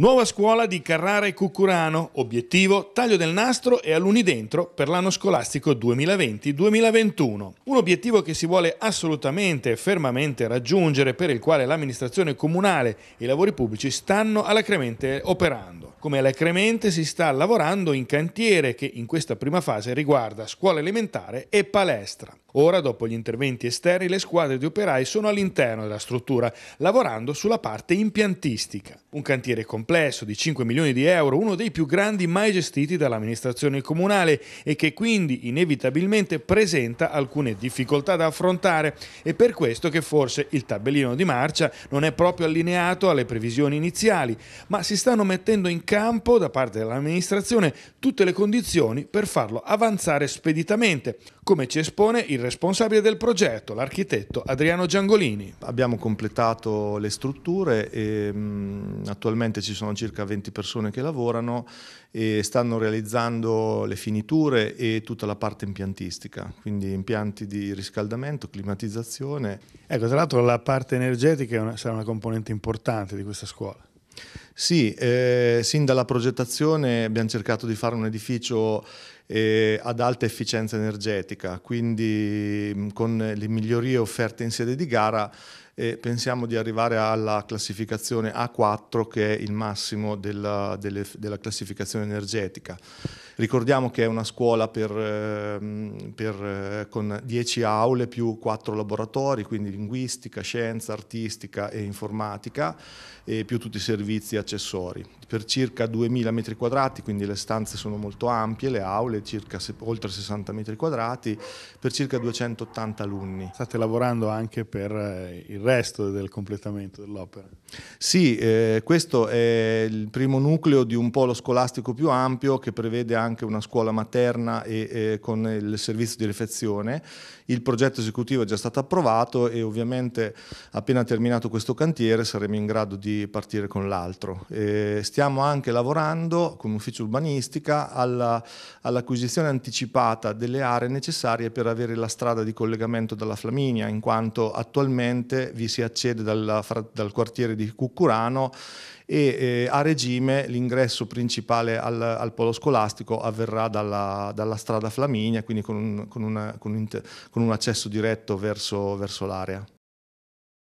Nuova scuola di Carrara e Cucurano, obiettivo taglio del nastro e alunni dentro per l'anno scolastico 2020-2021. Un obiettivo che si vuole assolutamente e fermamente raggiungere per il quale l'amministrazione comunale e i lavori pubblici stanno alacremente operando. Come alacremente si sta lavorando in cantiere che in questa prima fase riguarda scuola elementare e palestra. Ora, dopo gli interventi esterni, le squadre di operai sono all'interno della struttura, lavorando sulla parte impiantistica. Un cantiere complesso di 5 milioni di euro, uno dei più grandi mai gestiti dall'amministrazione comunale e che quindi inevitabilmente presenta alcune difficoltà da affrontare. È per questo che forse il tabellino di marcia non è proprio allineato alle previsioni iniziali, ma si stanno mettendo in campo da parte dell'amministrazione tutte le condizioni per farlo avanzare speditamente, come ci espone il responsabile del progetto, l'architetto Adriano Giangolini. Abbiamo completato le strutture e mm, attualmente ci sono circa 20 persone che lavorano e stanno realizzando le finiture e tutta la parte impiantistica, quindi impianti di riscaldamento, climatizzazione. Ecco, tra l'altro la parte energetica sarà una componente importante di questa scuola. Sì, eh, sin dalla progettazione abbiamo cercato di fare un edificio eh, ad alta efficienza energetica, quindi con le migliorie offerte in sede di gara e pensiamo di arrivare alla classificazione A4 che è il massimo della, delle, della classificazione energetica. Ricordiamo che è una scuola per, ehm, per, eh, con 10 aule più 4 laboratori, quindi linguistica, scienza, artistica e informatica, e più tutti i servizi accessori. Per circa 2.000 metri quadrati, quindi le stanze sono molto ampie, le aule circa oltre 60 metri quadrati, per circa 280 alunni. State lavorando anche per eh, il resto del completamento dell'opera. Sì, eh, questo è il primo nucleo di un polo scolastico più ampio che prevede anche una scuola materna e, eh, con il servizio di refezione. Il progetto esecutivo è già stato approvato e ovviamente appena terminato questo cantiere saremo in grado di partire con l'altro. Eh, stiamo anche lavorando come ufficio urbanistica alla, all'acquisizione anticipata delle aree necessarie per avere la strada di collegamento dalla Flaminia, in quanto attualmente vi si accede dalla, dal quartiere di Cuccurano e eh, a regime l'ingresso principale al, al, polo scolastico avverrà dalla, dalla strada Flaminia, quindi con un, con una, con un, con un accesso diretto verso, verso l'area.